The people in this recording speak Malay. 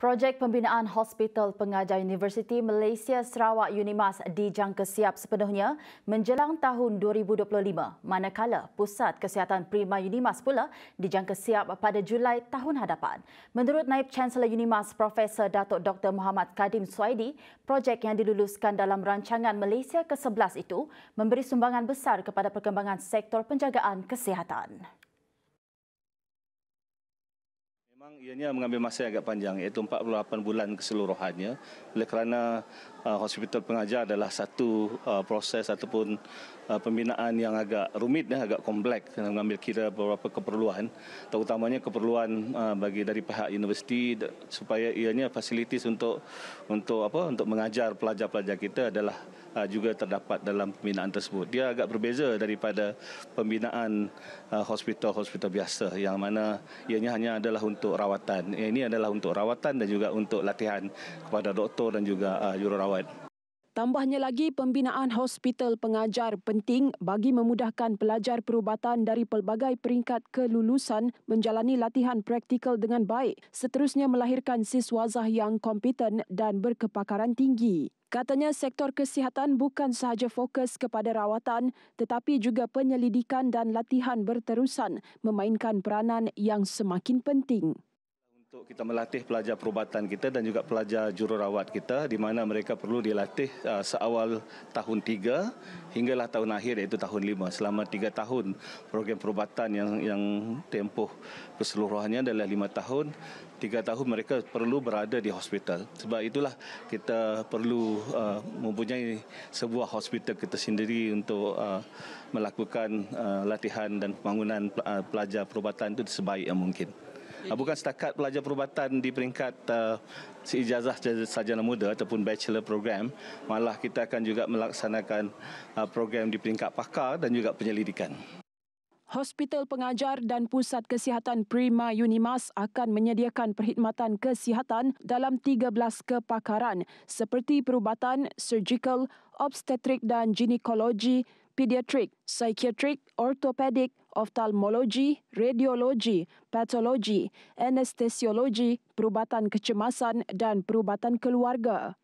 Projek pembinaan Hospital Pengajar Universiti Malaysia Sarawak UNIMAS dijangka siap sepenuhnya menjelang tahun 2025 manakala Pusat Kesihatan Prima UNIMAS pula dijangka siap pada Julai tahun hadapan. Menurut Naib Chancellor UNIMAS Profesor Datuk Dr. Muhammad Kadim Suaidi, projek yang diluluskan dalam rancangan Malaysia ke-11 itu memberi sumbangan besar kepada perkembangan sektor penjagaan kesihatan. memang ianya mengambil masa yang agak panjang iaitu 48 bulan keseluruhannya oleh kerana uh, hospital pengajar adalah satu uh, proses ataupun uh, pembinaan yang agak rumit dan agak kompleks kena mengambil kira beberapa keperluan terutamanya keperluan uh, bagi dari pihak universiti supaya ianya fasilitis untuk untuk apa untuk mengajar pelajar-pelajar kita adalah uh, juga terdapat dalam pembinaan tersebut dia agak berbeza daripada pembinaan uh, hospital-hospital biasa yang mana ianya hanya adalah untuk rawatan. Eh, ini adalah untuk rawatan dan juga untuk latihan kepada doktor dan juga ah, jururawat. Tambahnya lagi, pembinaan hospital pengajar penting bagi memudahkan pelajar perubatan dari pelbagai peringkat kelulusan menjalani latihan praktikal dengan baik, seterusnya melahirkan siswazah yang kompeten dan berkepakaran tinggi. Katanya sektor kesihatan bukan sahaja fokus kepada rawatan tetapi juga penyelidikan dan latihan berterusan memainkan peranan yang semakin penting untuk kita melatih pelajar perubatan kita dan juga pelajar jururawat kita di mana mereka perlu dilatih uh, seawal tahun 3 hinggalah tahun akhir iaitu tahun 5 selama 3 tahun program perubatan yang yang tempoh keseluruhannya adalah 5 tahun 3 tahun mereka perlu berada di hospital sebab itulah kita perlu uh, mempunyai sebuah hospital kita sendiri untuk uh, melakukan uh, latihan dan pembangunan uh, pelajar perubatan itu sebaik yang mungkin jadi, ah, bukan setakat pelajar perubatan di peringkat uh, si ijazah sarjana muda ataupun bachelor program malah kita akan juga melaksanakan uh, program di peringkat pakar dan juga penyelidikan Hospital Pengajar dan Pusat Kesihatan Prima Unimas akan menyediakan perkhidmatan kesihatan dalam 13 kepakaran seperti perubatan, surgical, obstetrik dan ginekologi, pediatric, psychiatric, orthopedic, Oftalmologi, radiologi, patologi, anestesiologi, perubatan kecemasan dan perubatan keluarga.